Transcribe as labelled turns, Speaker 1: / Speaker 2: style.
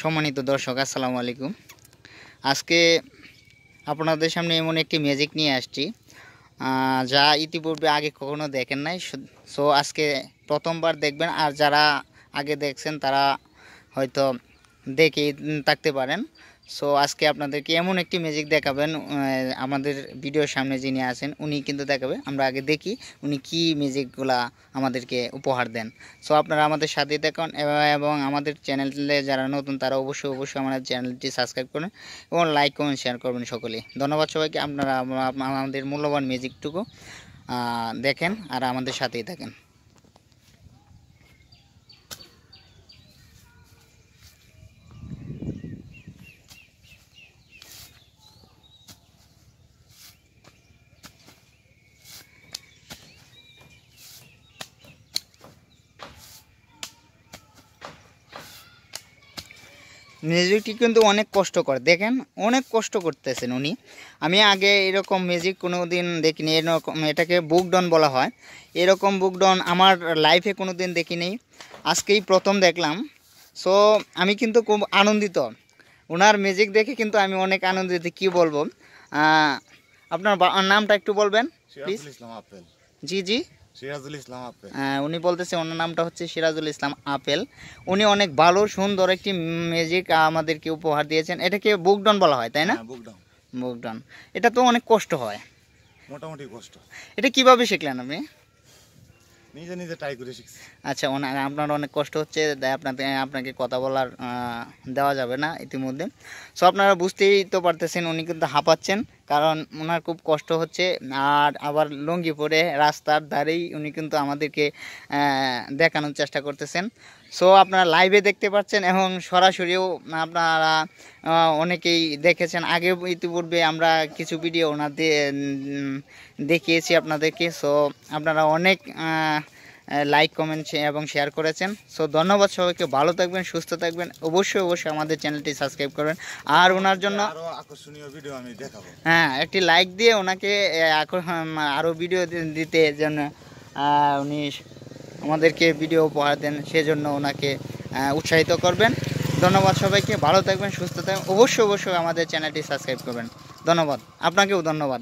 Speaker 1: সম্মানিত দর্শক আসসালামু আলাইকুম আজকে আপনাদের সামনে এমন একটি ম্যাজিক নিয়ে আসছি যা ইতিপূর্বে আগে কখনো দেখেন নাই সো আজকে প্রথমবার দেখবেন আর যারা আগে দেখছেন তারা হয়তো দেখে থাকতে পারেন সো আজকে আপনাদেরকে এমন একটি ম্যাজিক দেখাবেন আমাদের ভিডিওর সামনে যিনি আছেন উনি কিন্তু দেখাবে আমরা আগে দেখি উনি কি ম্যাজিকগুলা আমাদেরকে উপহার দেন সো আপনারা আমাদের সাথে দেখুন এবং আমাদের চ্যানেলে যারা নতুন তারা অবশ্যই অবশ্যই আমাদের চ্যানেলটি সাবস্ক্রাইব করুন এবং লাইক করুন শেয়ার করবেন সকলেই ধন্যবাদ সবাইকে আপনারা আমাদের মূল্যবান ম্যাজিকটুকু দেখেন আর আমাদের সাথেই থাকেন মিউজিকটি কিন্তু অনেক কষ্টকর দেখেন অনেক কষ্ট করতেছেন উনি আমি আগে এরকম মিউজিক কোনো দিন দেখিনি এরকম এটাকে বুকডন বলা হয় এরকম বুকডন আমার লাইফে কোনো দিন দেখিনি আজকেই প্রথম দেখলাম সো আমি কিন্তু খুব আনন্দিত ওনার মিউজিক দেখে কিন্তু আমি অনেক আনন্দিত কি বলবো আপনার নামটা একটু বলবেন প্লিজ জি জি সিরাজুল ইসলাম আপেল হ্যাঁ উনি বলতেছে ওনার নামটা হচ্ছে সিরাজুল ইসলাম আপেল উনি অনেক ভালো সুন্দর একটি মিউজিক আমাদেরকে উপহার দিয়েছেন এটাকে বুকডন বলা হয় তাই না হ্যাঁ, বুকডন বুকডন এটা তো অনেক কষ্ট হয় মোটামুটি কষ্ট এটা কিভাবে শিখলেন আপনি নিজে নিজে ট্রাই করে শিখছি আচ্ছা ওনার আপনার অনেক কষ্ট হচ্ছে তাই আপনাকে আপনাকে কথা বলার দেওয়া যাবে না ইতিমধ্যে সো আপনারা বুঝতেই তো পারতেছেন উনি কিন্তু হাঁপাচ্ছেন কারণ ওনার খুব কষ্ট হচ্ছে আর আবার লুঙ্গি পরে রাস্তার ধারেই উনি কিন্তু আমাদেরকে দেখানোর চেষ্টা করতেছেন সো আপনারা লাইভে দেখতে পাচ্ছেন এবং সরাসরিও আপনারা অনেকেই দেখেছেন আগে ইতিপূর্বে আমরা কিছু ভিডিও ওনার দেখিয়েছি আপনাদেরকে সো আপনারা অনেক লাইক কমেন্ট এবং শেয়ার করেছেন সো ধন্যবাদ সবাইকে ভালো থাকবেন সুস্থ থাকবেন অবশ্যই অবশ্যই আমাদের চ্যানেলটি সাবস্ক্রাইব করবেন আর ওনার জন্য আকর্ষণীয় ভিডিও আমি হ্যাঁ একটি লাইক দিয়ে ওনাকে আরও ভিডিও দিতে যেন উনি আমাদেরকে ভিডিও উপহার দেন সেজন্য ওনাকে উৎসাহিত করবেন ধন্যবাদ সবাইকে ভালো থাকবেন সুস্থ থাকবেন অবশ্যই অবশ্যই আমাদের চ্যানেলটি সাবস্ক্রাইব করবেন ধন্যবাদ আপনাকেও ধন্যবাদ